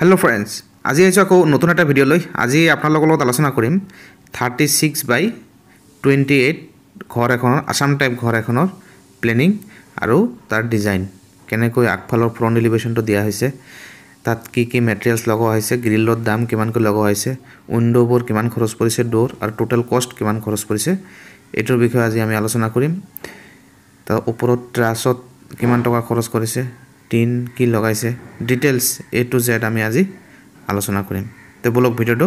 hello' friends আজি আহিছোঁ আকৌ নতুন এটা ভিডিঅ'লৈ আজি আপোনালোকৰ লগত আলোচনা কৰিম thirty six by twenty eight ঘৰ এখনৰ আছাম টাইপ ঘৰ এখনৰ প্লেনিং আৰু তাৰ ডিজাইন কেনেকৈ আগফালৰ ফ্ৰণ্ট এলিভেশ্যনটো দিয়া হৈছে তাত কি কি মেটেৰিয়েলছ লগোৱা হৈছে গ্ৰিলৰ দাম কিমানকৈ লগোৱা হৈছে উইণ্ড'বোৰ কিমান খৰচ পৰিছে ড'ৰ আৰু টোটেল কষ্ট কিমান খৰচ পৰিছে এইটোৰ বিষয়ে আজি আমি আলোচনা কৰিম তাৰ ওপৰত ট্ৰাছত কিমান টকা খৰচ কৰিছে টিন কি লগাইছে ডিটেইলছ এ টু জেড আমি আজি আলোচনা কৰিম তো বলক ভিডিঅ'টো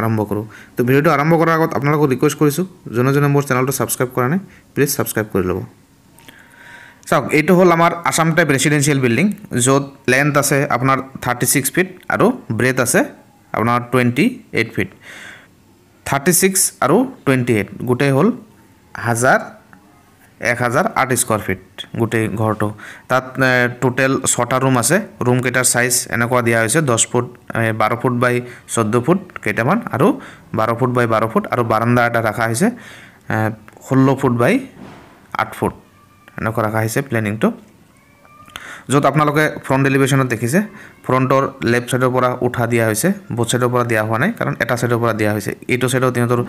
আৰম্ভ কৰোঁ তো ভিডিঅ'টো আৰম্ভ কৰাৰ আগত আপোনালোকক ৰিকুৱেষ্ট কৰিছোঁ যোনে যোনে মোৰ চেনেলটো ছাবস্ক্ৰাইব কৰা নাই প্লিজ ছাবস্ক্ৰাইব কৰি ল'ব চাওক এইটো হ'ল আমাৰ আছাম টাইপ ৰেচিডেঞ্চিয়েল বিল্ডিং য'ত লেন্থ আছে আপোনাৰ থাৰ্টি ছিক্স ফিট আৰু ব্ৰেথ আছে আপোনাৰ twenty eight feet thirty six আৰু টুৱেণ্টি এইট গোটেই হ'ল হাজাৰ এক হাজাৰ আঠ স্কুৱাৰ ফিট গোটেই ঘৰটো তাত টোটেল ছটা ৰুম আছে ৰুমকেইটাৰ চাইজ এনেকুৱা দিয়া হৈছে দহ ফুট বাৰ ফুট বাই চৈধ্য ফুট কেইটামান আৰু বাৰ ফুট বাই বাৰ ফুট আৰু বাৰান্দা এটা ৰখা হৈছে ষোল্ল ফুট বাই আঠ ফুট এনেকুৱা ৰখা হৈছে প্লেনিংটো য'ত আপোনালোকে ফ্ৰণ্ট এলিভেশ্যনত দেখিছে ফ্ৰণ্টৰ লেফ্ট ছাইডৰ পৰা উঠা দিয়া হৈছে বুথ ছাইডৰ পৰা দিয়া হোৱা নাই কাৰণ এটা ছাইডৰ পৰা দিয়া হৈছে এইটো ছাইডত সিহঁতৰ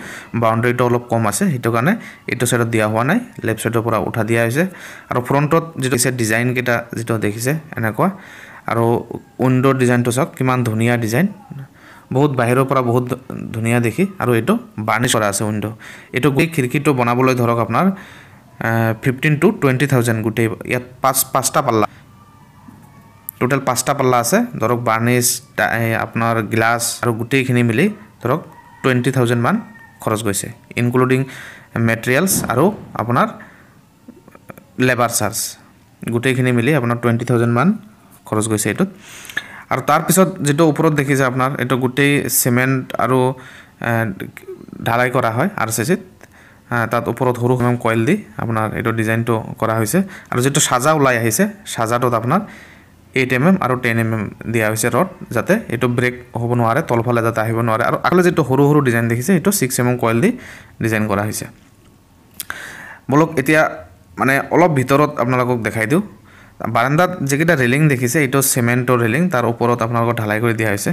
বাউণ্ডেৰীটো অলপ কম আছে সেইটো কাৰণে এইটো ছাইডত দিয়া হোৱা নাই লেফ্ট ছাইডৰ পৰা উঠা দিয়া হৈছে আৰু ফ্ৰণ্টত যিটো দিছে ডিজাইনকেইটা যিটো দেখিছে এনেকুৱা আৰু উইণ্ডৰ ডিজাইনটো চাওক কিমান ধুনীয়া ডিজাইন বহুত বাহিৰৰ পৰা বহুত ধুনীয়া দেখি আৰু এইটো বাৰ্ণিছ কৰা আছে উইণ্ড' এইটো গোটেই খিৰিকীটো বনাবলৈ ধৰক আপোনাৰ ফিফটিন টু টুৱেণ্টি থাউজেণ্ড গোটেই ইয়াত পাঁচ পাঁচটা পাল্লা টোটেল পাঁচটা পাল্লা আছে ধৰক বাৰ্ণিছ আপোনাৰ গ্লাছ আৰু গোটেইখিনি মিলি ধৰক টুৱেণ্টি থাউজেণ্ডমান খৰচ গৈছে ইনক্লুডিং মেটেৰিয়েলছ আৰু আপোনাৰ লেবাৰ চাৰ্জ গোটেইখিনি মিলি আপোনাৰ টুৱেণ্টি থাউজেণ্ডমান খৰচ গৈছে এইটোত আৰু তাৰপিছত যিটো ওপৰত দেখিছে আপোনাৰ এইটো গোটেই চিমেণ্ট আৰু ঢালাই কৰা হয় আৰ চি চিত তাত ওপৰত সৰু সৰু কইল দি আপোনাৰ এইটো ডিজাইনটো কৰা হৈছে আৰু যিটো সাজা ওলাই আহিছে সাজাটোত আপোনাৰ এইট এম এম আৰু টেন এম এম দিয়া হৈছে ৰড যাতে এইটো ব্ৰেক হ'ব নোৱাৰে তলফালে যাতে আহিব নোৱাৰে আৰু আগলৈ যিটো সৰু সৰু ডিজাইন দেখিছে এইটো ছিক্স এম এম কইল দি ডিজাইন কৰা হৈছে বলক এতিয়া মানে অলপ ভিতৰত আপোনালোকক দেখাই দিওঁ বাৰাণ্ডাত যিকেইটা ৰেলিং দেখিছে এইটো চিমেণ্টৰ ৰেলিং তাৰ ওপৰত আপোনালোকক ঢালাই কৰি দিয়া হৈছে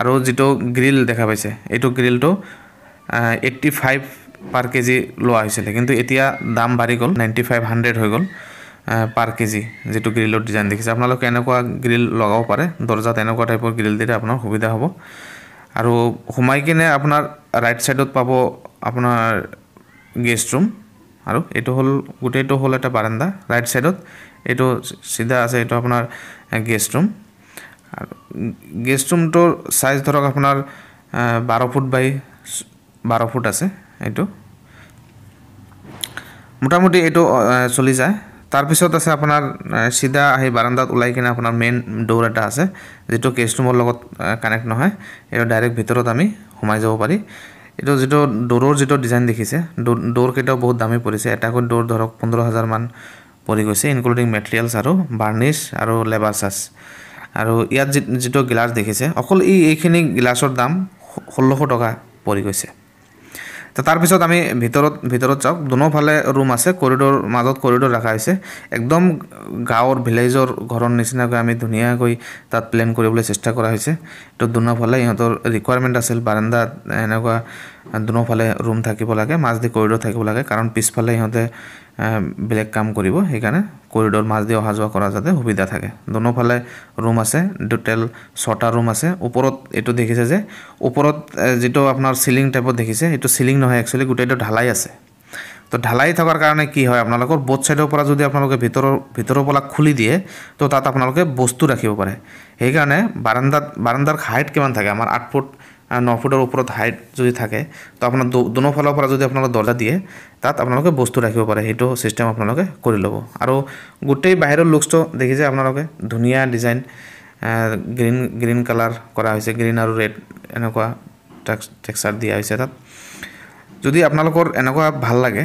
আৰু যিটো গ্ৰিল দেখা পাইছে এইটো গ্ৰিলটো এইট্টি ফাইভ পাৰ কেজি লোৱা হৈছিলে কিন্তু এতিয়া দাম বাঢ়ি গ'ল নাইণ্টি ফাইভ হাণ্ড্ৰেড হৈ গ'ল পাৰ কেজি যিটো গ্ৰিলৰ ডিজাইন দেখিছে আপোনালোকে এনেকুৱা গ্ৰিল লগাব পাৰে দৰ্জাত এনেকুৱা টাইপৰ গ্ৰিল দিলে আপোনাৰ সুবিধা হ'ব আৰু সোমাই কিনে আপোনাৰ ৰাইট ছাইডত পাব আপোনাৰ গেষ্ট ৰুম আৰু এইটো হ'ল গোটেইটো হ'ল এটা বাৰাণ্ডা ৰাইট ছাইডত এইটো চিধা আছে এইটো আপোনাৰ গেষ্ট ৰুম আৰু গেষ্ট ৰুমটোৰ চাইজ ধৰক আপোনাৰ বাৰ ফুট বাই বাৰ ফুট আছে এইটো মোটামুটি এইটো চলি যায় তাৰপিছত আছে আপোনাৰ চিধা আহি বাৰাণ্ডাত ওলাই কিনে আপোনাৰ মেইন ডোৰ এটা আছে যিটো কেছ ৰুমৰ লগত কানেক্ট নহয় এইটো ডাইৰেক্ট ভিতৰত আমি সোমাই যাব পাৰি এইটো যিটো ডোৰৰ যিটো ডিজাইন দেখিছে ডোৰ কেইটাও বহুত দামী পৰিছে এটাকৈ ডোৰ ধৰক পোন্ধৰ হাজাৰমান পৰি গৈছে ইনক্লুডিং মেটেৰিয়েলছ আৰু বাৰ্ণিছ আৰু লেবাৰ চাৰ্জ আৰু ইয়াত যিটো গিলাছ দেখিছে অকল এই এইখিনি গিলাছৰ দাম ষোল্লশ টকা পৰি গৈছে তাৰপিছত আমি ভিতৰত ভিতৰত চাওক দুনোফালে ৰুম আছে কৰিডৰ মাজত কৰিডৰ ৰখা হৈছে একদম গাঁৱৰ ভিলেজৰ ঘৰৰ নিচিনাকৈ আমি ধুনীয়াকৈ তাত প্লেন কৰিবলৈ চেষ্টা কৰা হৈছে তো দুনোফালে ইহঁতৰ ৰিকুৱাৰমেণ্ট আছিল বাৰাণ্ডাত এনেকুৱা দুনোফালে ৰুম থাকিব লাগে মাজদি কৰিডৰ থাকিব লাগে কাৰণ পিছফালে সিহঁতে বেলেগ কাম কৰিব সেইকাৰণে কৰিডৰ মাজদি অহা যোৱা কৰা যাতে সুবিধা থাকে দুনোফালে ৰুম আছে টোটেল ছটা ৰুম আছে ওপৰত এইটো দেখিছে যে ওপৰত যিটো আপোনাৰ চিলিং টাইপত দেখিছে এইটো চিলিং নহয় একচুৱেলি গোটেইটো ঢালাই আছে তো ঢালাই থকাৰ কাৰণে কি হয় আপোনালোকৰ বোট ছাইডৰ পৰা যদি আপোনালোকে ভিতৰৰ ভিতৰৰ পৰা খুলি দিয়ে তো তাত আপোনালোকে বস্তু ৰাখিব পাৰে সেইকাৰণে বাৰান্দাত বাৰান্দাৰ হাইট কিমান থাকে আমাৰ আঠ ফুট আৰু ন ফুটৰ ওপৰত হাইট যদি থাকে তো আপোনাৰ দুনো ফালৰ পৰা যদি আপোনালোকে দৰ্জা দিয়ে তাত আপোনালোকে বস্তু ৰাখিব পাৰে সেইটো ছিষ্টেম আপোনালোকে কৰি ল'ব আৰু গোটেই বাহিৰৰ লুকছটো দেখি যে আপোনালোকে ধুনীয়া ডিজাইন গ্ৰীণ গ্ৰীণ কালাৰ কৰা হৈছে গ্ৰীণ আৰু ৰেড এনেকুৱা টেক্সাৰ দিয়া হৈছে তাত যদি আপোনালোকৰ এনেকুৱা ভাল লাগে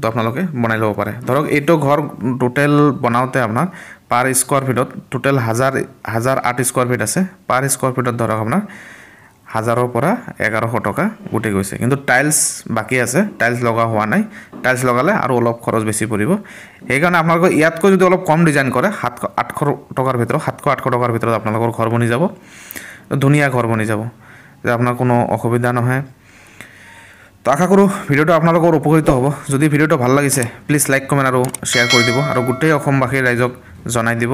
তো আপোনালোকে বনাই ল'ব পাৰে ধৰক এইটো ঘৰ টোটেল বনাওঁতে আপোনাৰ পাৰ স্কুৱাৰ ফিটত টোটেল হাজাৰ হাজাৰ আঠ স্কুৱাৰ ফিট আছে পাৰ স্কুৱাৰ ফিটত ধৰক আপোনাৰ হাজাৰৰ পৰা এঘাৰশ টকা গুটি গৈছে কিন্তু টাইলছ বাকী আছে টাইলছ লগা হোৱা নাই টাইলছ লগালে আৰু অলপ খৰচ বেছি পৰিব সেইকাৰণে আপোনালোকে ইয়াতকৈ যদি অলপ কম ডিজাইন কৰে সাতশ আঠশ টকাৰ ভিতৰত সাতশ আঠশ টকাৰ ভিতৰত আপোনালোকৰ ঘৰ বনি যাব ধুনীয়া ঘৰ বনি যাব যে আপোনাৰ কোনো অসুবিধা নহয় তো আশা কৰোঁ ভিডিঅ'টো আপোনালোকৰ উপকৃত হ'ব যদি ভিডিঅ'টো ভাল লাগিছে প্লিজ লাইক কমেণ্ট আৰু শ্বেয়াৰ কৰি দিব আৰু গোটেই অসমবাসী ৰাইজক জনাই দিব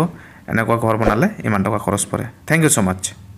এনেকুৱা ঘৰ বনালে ইমান টকা খৰচ পৰে থেংক ইউ ছ' মাছ